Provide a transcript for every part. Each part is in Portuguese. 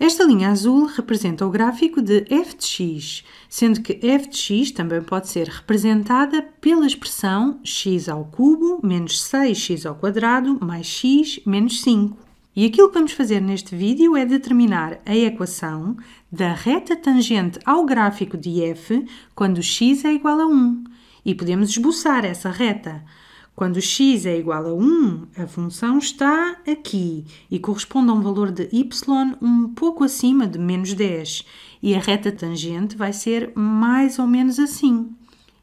Esta linha azul representa o gráfico de f de x, sendo que f de x também pode ser representada pela expressão x ao cubo menos 6x ao quadrado mais x menos 5. E aquilo que vamos fazer neste vídeo é determinar a equação da reta tangente ao gráfico de f quando x é igual a 1. E podemos esboçar essa reta. Quando x é igual a 1, a função está aqui e corresponde a um valor de y um pouco acima de menos 10. E a reta tangente vai ser mais ou menos assim.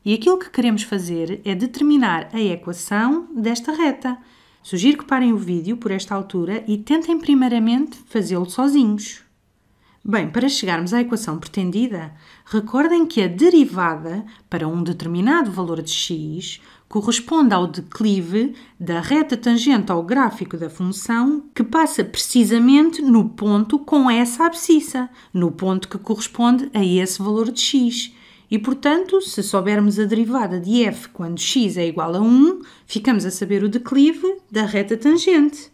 E aquilo que queremos fazer é determinar a equação desta reta. Sugiro que parem o vídeo por esta altura e tentem primeiramente fazê-lo sozinhos. Bem, para chegarmos à equação pretendida, recordem que a derivada para um determinado valor de x corresponde ao declive da reta tangente ao gráfico da função que passa precisamente no ponto com essa abscissa, no ponto que corresponde a esse valor de x. E, portanto, se soubermos a derivada de f quando x é igual a 1, ficamos a saber o declive da reta tangente.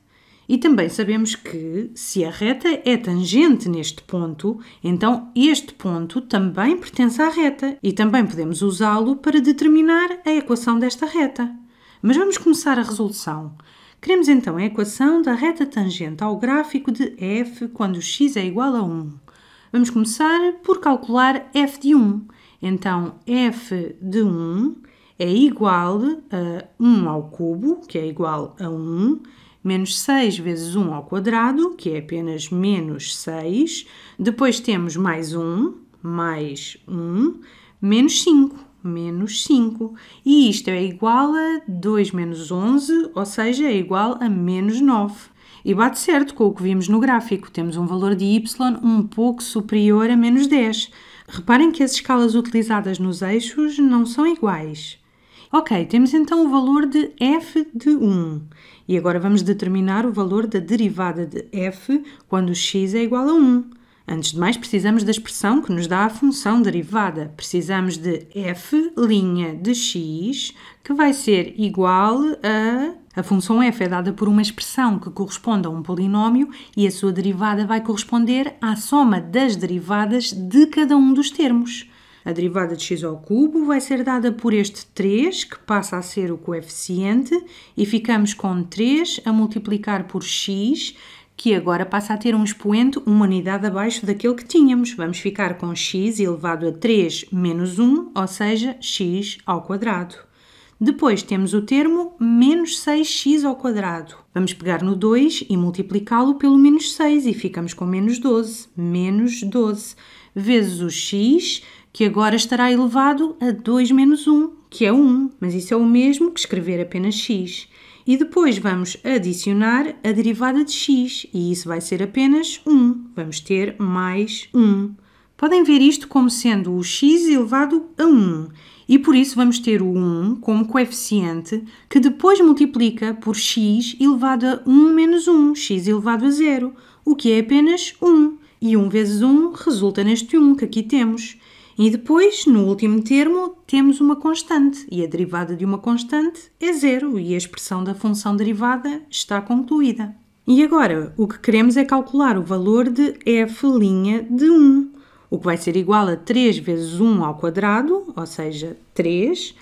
E também sabemos que se a reta é tangente neste ponto, então este ponto também pertence à reta e também podemos usá-lo para determinar a equação desta reta. Mas vamos começar a resolução. Queremos então a equação da reta tangente ao gráfico de f quando x é igual a 1. Vamos começar por calcular f de 1. Então, f de 1 é igual a 1 ao cubo, que é igual a 1, menos 6 vezes 1 ao quadrado, que é apenas menos 6. Depois temos mais 1, mais 1, menos 5, menos 5. E isto é igual a 2 menos 11, ou seja, é igual a menos 9. E bate certo com o que vimos no gráfico. Temos um valor de y um pouco superior a menos 10. Reparem que as escalas utilizadas nos eixos não são iguais. Ok, temos então o valor de f de 1. E agora vamos determinar o valor da derivada de f quando x é igual a 1. Antes de mais, precisamos da expressão que nos dá a função derivada. Precisamos de f' de x, que vai ser igual a a função f é dada por uma expressão que corresponde a um polinómio e a sua derivada vai corresponder à soma das derivadas de cada um dos termos. A derivada de x ao cubo vai ser dada por este 3, que passa a ser o coeficiente, e ficamos com 3 a multiplicar por x, que agora passa a ter um expoente, uma unidade abaixo daquele que tínhamos. Vamos ficar com x elevado a 3 menos 1, ou seja, x ao quadrado. Depois temos o termo menos 6x ao quadrado. Vamos pegar no 2 e multiplicá-lo pelo menos 6 e ficamos com menos 12. Menos 12 vezes o x, que agora estará elevado a 2 menos 1, que é 1, mas isso é o mesmo que escrever apenas x. E depois vamos adicionar a derivada de x, e isso vai ser apenas 1. Vamos ter mais 1. Podem ver isto como sendo o x elevado a 1 e por isso vamos ter o 1 como coeficiente que depois multiplica por x elevado a 1 menos 1, x elevado a 0, o que é apenas 1. E 1 vezes 1 resulta neste 1 que aqui temos. E depois, no último termo, temos uma constante, e a derivada de uma constante é 0. e a expressão da função derivada está concluída. E agora, o que queremos é calcular o valor de f' de 1 o que vai ser igual a 3 vezes 1 ao quadrado, ou seja, 3,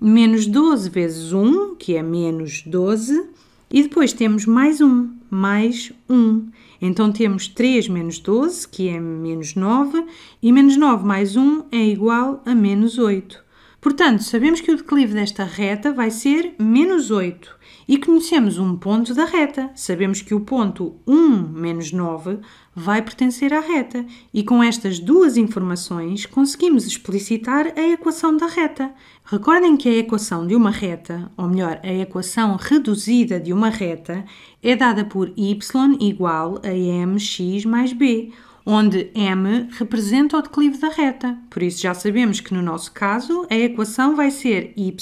menos 12 vezes 1, que é menos 12, e depois temos mais 1, mais 1. Então temos 3 menos 12, que é menos 9, e menos 9 mais 1 é igual a menos 8. Portanto, sabemos que o declive desta reta vai ser menos 8 e conhecemos um ponto da reta. Sabemos que o ponto 1 menos 9 vai pertencer à reta e com estas duas informações conseguimos explicitar a equação da reta. Recordem que a equação de uma reta, ou melhor, a equação reduzida de uma reta, é dada por y igual a mx mais b, onde m representa o declive da reta. Por isso já sabemos que no nosso caso a equação vai ser y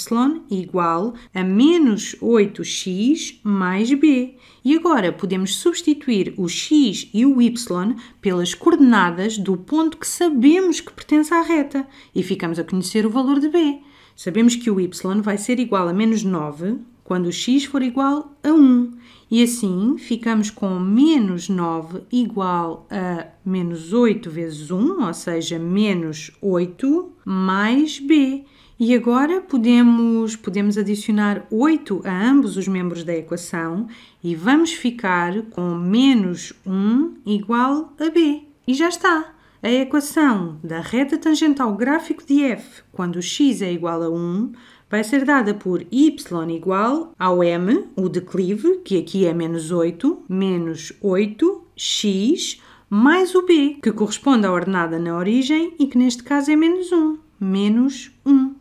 igual a menos 8x mais b. E agora podemos substituir o x e o y pelas coordenadas do ponto que sabemos que pertence à reta e ficamos a conhecer o valor de b. Sabemos que o y vai ser igual a menos 9 quando x for igual a 1. E assim ficamos com menos 9 igual a menos 8 vezes 1, ou seja, menos 8 mais b. E agora podemos, podemos adicionar 8 a ambos os membros da equação e vamos ficar com menos 1 igual a b. E já está! A equação da reta tangente ao gráfico de f, quando x é igual a 1, vai ser dada por y igual ao m, o declive, que aqui é menos 8, menos 8x, mais o b, que corresponde à ordenada na origem e que neste caso é menos 1, menos 1.